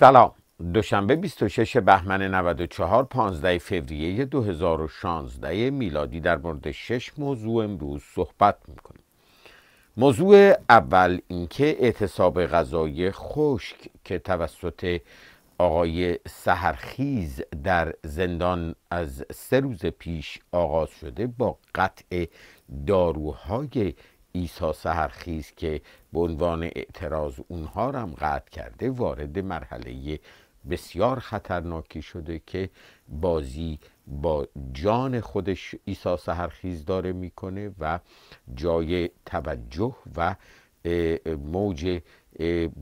سلام دوشنبه 26 بهمن 94 15 فوریه 2016 میلادی در مورد شش موضوع امروز صحبت میکنیم موضوع اول اینکه اعتصاب غذای خشک که توسط آقای سهرخیز در زندان از سه روز پیش آغاز شده با قطع داروهای ایسا سهرخیز که به عنوان اعتراض اونها را هم قطع کرده وارد مرحله بسیار خطرناکی شده که بازی با جان خودش ایسا سهرخیز داره میکنه و جای توجه و موج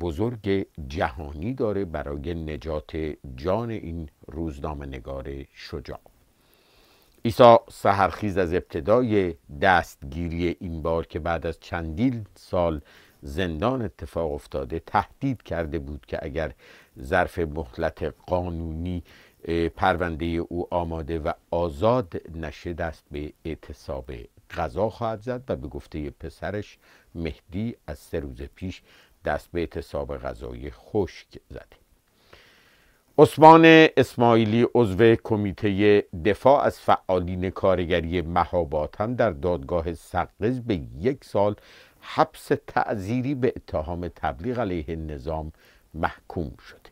بزرگ جهانی داره برای نجات جان این روزنامه نگار شجاع ایسا سهرخیز از ابتدای دستگیری این بار که بعد از چندین سال زندان اتفاق افتاده تهدید کرده بود که اگر ظرف مخلط قانونی پرونده او آماده و آزاد نشه دست به اعتصاب غذا خواهد زد و به گفته پسرش مهدی از سه روز پیش دست به اعتصاب غذای خشک زده عثمان اسماعیلی عضو کمیته دفاع از فعالین کارگری مهابات در دادگاه سقز به یک سال حبس تعذیری به اتهام تبلیغ علیه نظام محکوم شده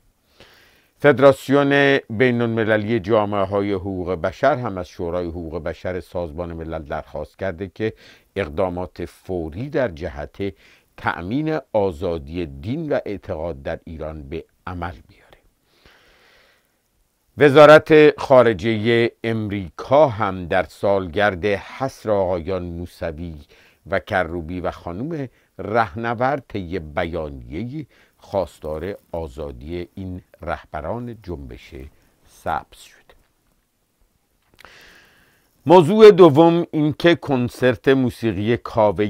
فدراسیون بین المللی جامعه های حقوق بشر هم از شورای حقوق بشر سازمان ملل درخواست کرده که اقدامات فوری در جهت تأمین آزادی دین و اعتقاد در ایران به عمل بیارد وزارت خارجه امریکا هم در سالگرد حسر آقایان موسوی و کروبی و خانم رهنورد طی بیانیه خواستار آزادی این رهبران جنبش سبز شد موضوع دوم اینکه کنسرت موسیقی کاوه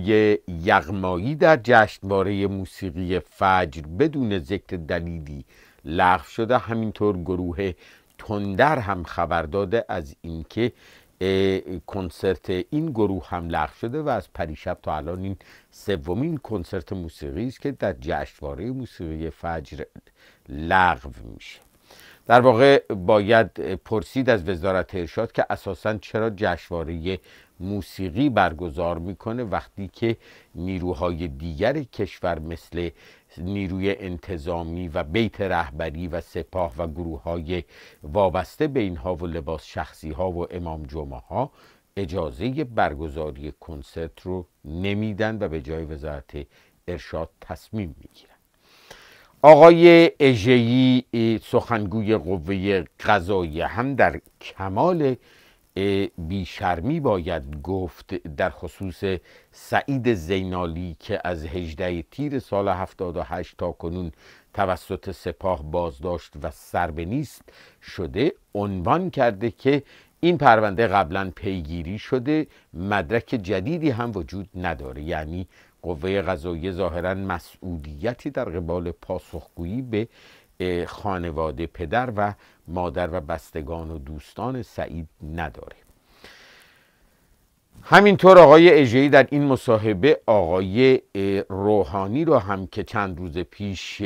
یغمایی در جشنواره موسیقی فجر بدون ذکر دلیلی لغو شده همینطور گروه تندر هم خبر داده از اینکه کنسرت این گروه هم لغو شده و از پریشب تا الان این سومین کنسرت موسیقی است که در جشنواره موسیقی فجر لغو میشه در واقع باید پرسید از وزارت ارشاد که اساسا چرا جشنواره موسیقی برگزار میکنه وقتی که نیروهای دیگر کشور مثل نیروی انتظامی و بیت رهبری و سپاه و گروه های وابسته به اینها و لباس شخصی ها و امام جمعه ها اجازه برگزاری کنسرت رو نمیدن و به جای وزارت ارشاد تصمیم میگیرن آقای اژهای سخنگوی قوه قضایی هم در کمال بیشرمی باید گفت در خصوص سعید زینالی که از هجده تیر سال 78 تا کنون توسط سپاه بازداشت و سربنیست شده عنوان کرده که این پرونده قبلا پیگیری شده مدرک جدیدی هم وجود نداره یعنی قوه قضاییه ظاهرا مسئولیتی در قبال پاسخگویی به خانواده پدر و مادر و بستگان و دوستان سعید نداره همینطور آقای اجهی در این مصاحبه آقای روحانی رو هم که چند روز پیش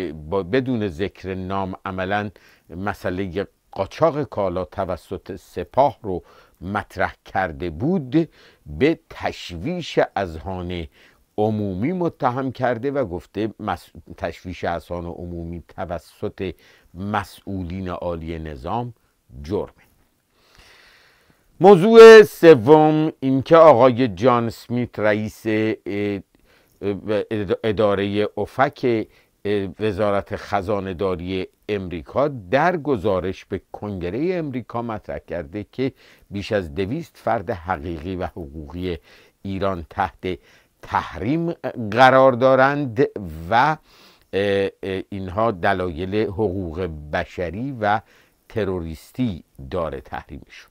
بدون ذکر نام عملا مسئله قاچاق کالا توسط سپاه رو مطرح کرده بود به تشویش اذهان عمومی متهم کرده و گفته تشویش اسان عمومی توسط مسئولین عالی نظام جرمه موضوع سوم اینکه آقای جان سمیت رئیس اداره افک وزارت خزانداری امریکا در گزارش به کنگره امریکا مطرح کرده که بیش از دویست فرد حقیقی و حقوقی ایران تحت تحریم قرار دارند و اینها دلایل حقوق بشری و تروریستی داره تحریمشون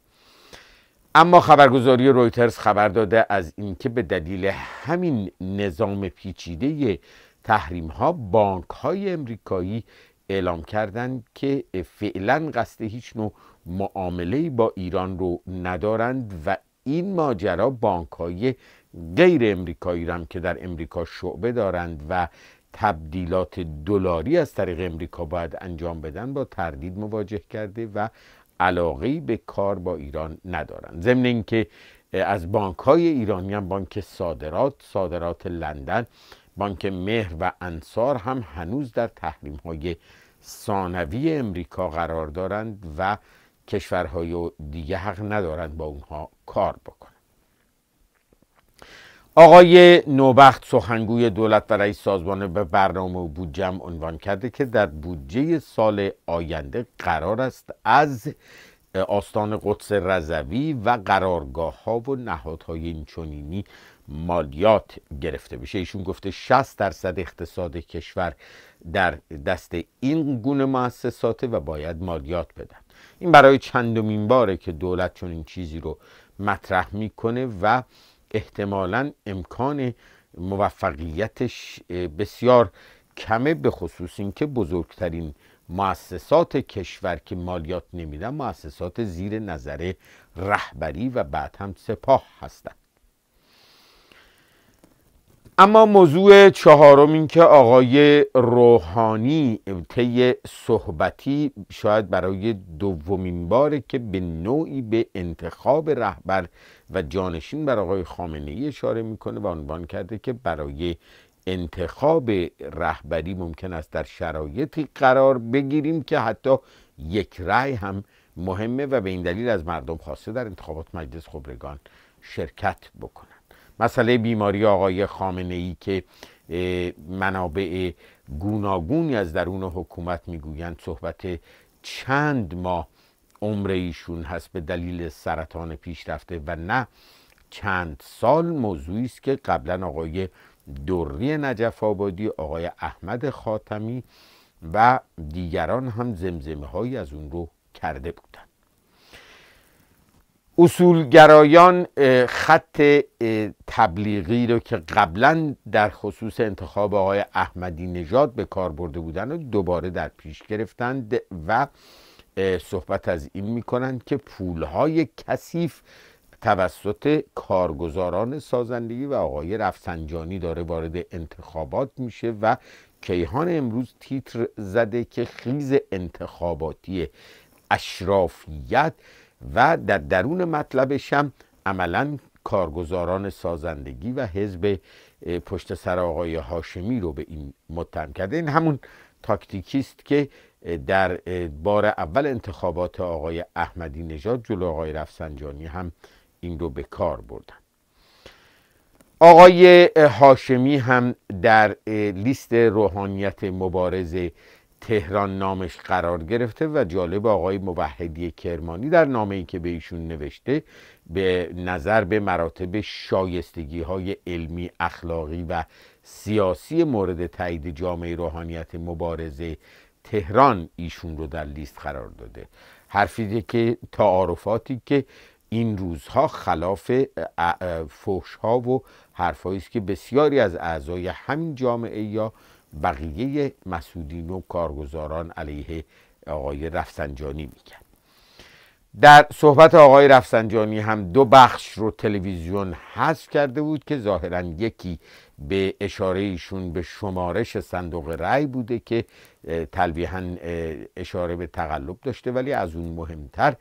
اما خبرگزاری رویترز خبر داده از اینکه به دلیل همین نظام پیچیده تحریم ها بانک های امریکایی اعلام کردند که فعلا قصد هیچ نوع معامله با ایران رو ندارند و این ماجرا بانک های غیر امریکایی هم که در امریکا شعبه دارند و تبدیلات دلاری از طریق امریکا باید انجام بدن با تردید مواجه کرده و علاقی به کار با ایران ندارند ضمن اینکه از بانک های ایرانی هم بانک صادرات صادرات لندن بانک مهر و انصار هم هنوز در تحریم های ثانوی امریکا قرار دارند و کشورهای دیگه حق ندارند با اونها کار بکنند آقای نوبخت سخنگوی دولت و رئیس سازمان به برنامه و هم عنوان کرده که در بودجه سال آینده قرار است از آستان قدس رضوی و قرارگاه ها و نهادهای اینچنینی مالیات گرفته بشه ایشون گفته 60 درصد اقتصاد کشور در دست این گونه مؤسساته و باید مالیات بدن این برای چندمین باره که دولت چون این چیزی رو مطرح میکنه و احتمالا امکان موفقیتش بسیار کمه به خصوص اینکه بزرگترین مؤسسات کشور که مالیات نمیدن مؤسسات زیر نظر رهبری و بعد هم سپاه هستند اما موضوع چهارم این که آقای روحانی طی صحبتی شاید برای دومین باره که به نوعی به انتخاب رهبر و جانشین بر آقای خامنه ای اشاره میکنه و عنوان کرده که برای انتخاب رهبری ممکن است در شرایطی قرار بگیریم که حتی یک رأی هم مهمه و به این دلیل از مردم خواسته در انتخابات مجلس خبرگان شرکت بکنه مسئله بیماری آقای خامنه ای که منابع گوناگونی از درون حکومت میگویند صحبت چند ماه عمر ایشون هست به دلیل سرطان پیشرفته و نه چند سال موضوعی است که قبلا آقای دوری نجف آبادی آقای احمد خاتمی و دیگران هم زمزمه هایی از اون رو کرده بودند اصولگرایان خط تبلیغی رو که قبلا در خصوص انتخاب آقای احمدی نژاد به کار برده بودن رو دوباره در پیش گرفتند و صحبت از این میکنند که پولهای کثیف توسط کارگزاران سازندگی و آقای رفسنجانی داره وارد انتخابات میشه و کیهان امروز تیتر زده که خیز انتخاباتی اشرافیت و در درون مطلبش هم عملا کارگزاران سازندگی و حزب پشت سر آقای هاشمی رو به این متهم کرده این همون تاکتیکی است که در بار اول انتخابات آقای احمدی نژاد جلو آقای رفسنجانی هم این رو به کار بردن آقای هاشمی هم در لیست روحانیت مبارزه تهران نامش قرار گرفته و جالب آقای موحدی کرمانی در نامه ای که به ایشون نوشته به نظر به مراتب شایستگی های علمی اخلاقی و سیاسی مورد تایید جامعه روحانیت مبارزه تهران ایشون رو در لیست قرار داده حرفی که تعارفاتی که این روزها خلاف فحش ها و حرفایی است که بسیاری از اعضای همین جامعه یا بقیه مسئولین و کارگزاران علیه آقای رفسنجانی میکرد در صحبت آقای رفسنجانی هم دو بخش رو تلویزیون حذف کرده بود که ظاهرا یکی به اشاره ایشون به شمارش صندوق رأی بوده که تلویحا اشاره به تقلب داشته ولی از اون مهمتر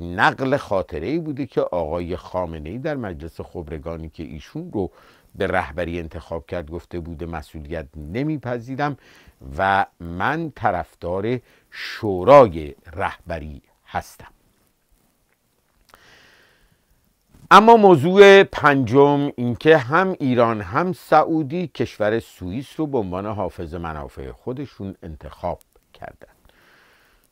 نقل خاطره ای بوده که آقای خامنه ای در مجلس خبرگانی که ایشون رو به رهبری انتخاب کرد گفته بوده مسئولیت نمیپذیرم و من طرفدار شورای رهبری هستم اما موضوع پنجم اینکه هم ایران هم سعودی کشور سوئیس رو به عنوان حافظ منافع خودشون انتخاب کردند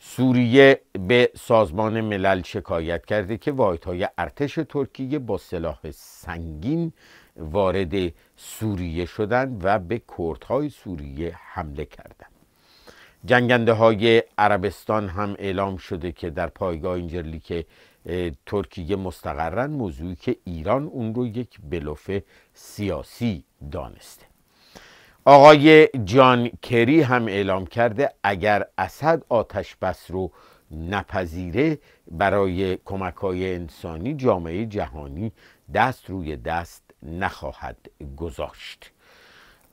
سوریه به سازمان ملل شکایت کرده که واحدهای ارتش ترکیه با سلاح سنگین وارد سوریه شدند و به کردهای سوریه حمله کردند جنگنده های عربستان هم اعلام شده که در پایگاه اینجرلی که ترکیه مستقرن موضوعی که ایران اون رو یک بلوف سیاسی دانسته آقای جان کری هم اعلام کرده اگر اسد آتش بس رو نپذیره برای کمک های انسانی جامعه جهانی دست روی دست نخواهد گذاشت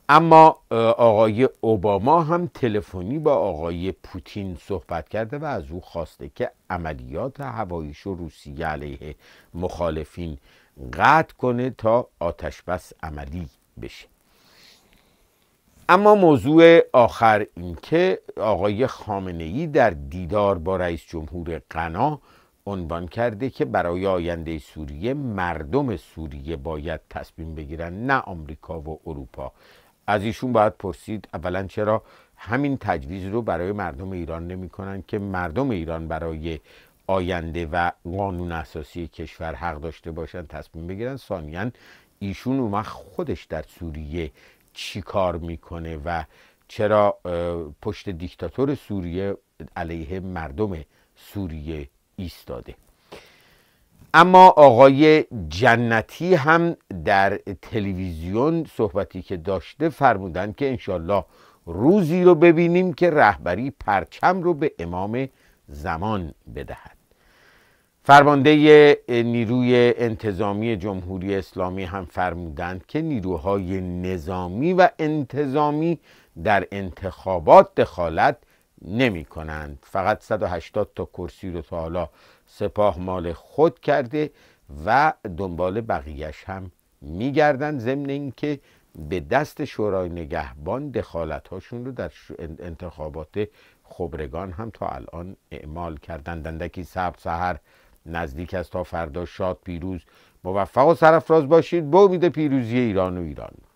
اما آقای اوباما هم تلفنی با آقای پوتین صحبت کرده و از او خواسته که عملیات هوایش روسیه علیه مخالفین قطع کنه تا آتش بس عملی بشه اما موضوع آخر اینکه آقای خامنه ای در دیدار با رئیس جمهور قنا عنوان کرده که برای آینده سوریه مردم سوریه باید تصمیم بگیرن نه آمریکا و اروپا از ایشون باید پرسید اولا چرا همین تجویز رو برای مردم ایران نمی کنن که مردم ایران برای آینده و قانون اساسی کشور حق داشته باشن تصمیم بگیرن ثانیا ایشون اومد خودش در سوریه چی کار میکنه و چرا پشت دیکتاتور سوریه علیه مردم سوریه ایستاده اما آقای جنتی هم در تلویزیون صحبتی که داشته فرمودند که انشالله روزی رو ببینیم که رهبری پرچم رو به امام زمان بدهد فرمانده نیروی انتظامی جمهوری اسلامی هم فرمودند که نیروهای نظامی و انتظامی در انتخابات دخالت نمی کنند فقط 180 تا کرسی رو تا حالا سپاه مال خود کرده و دنبال بقیهش هم گردند ضمن اینکه به دست شورای نگهبان دخالت هاشون رو در انتخابات خبرگان هم تا الان اعمال کردن دندکی سب سهر نزدیک است تا فردا شاد پیروز موفق و سرفراز باشید با امید پیروزی ایران و ایران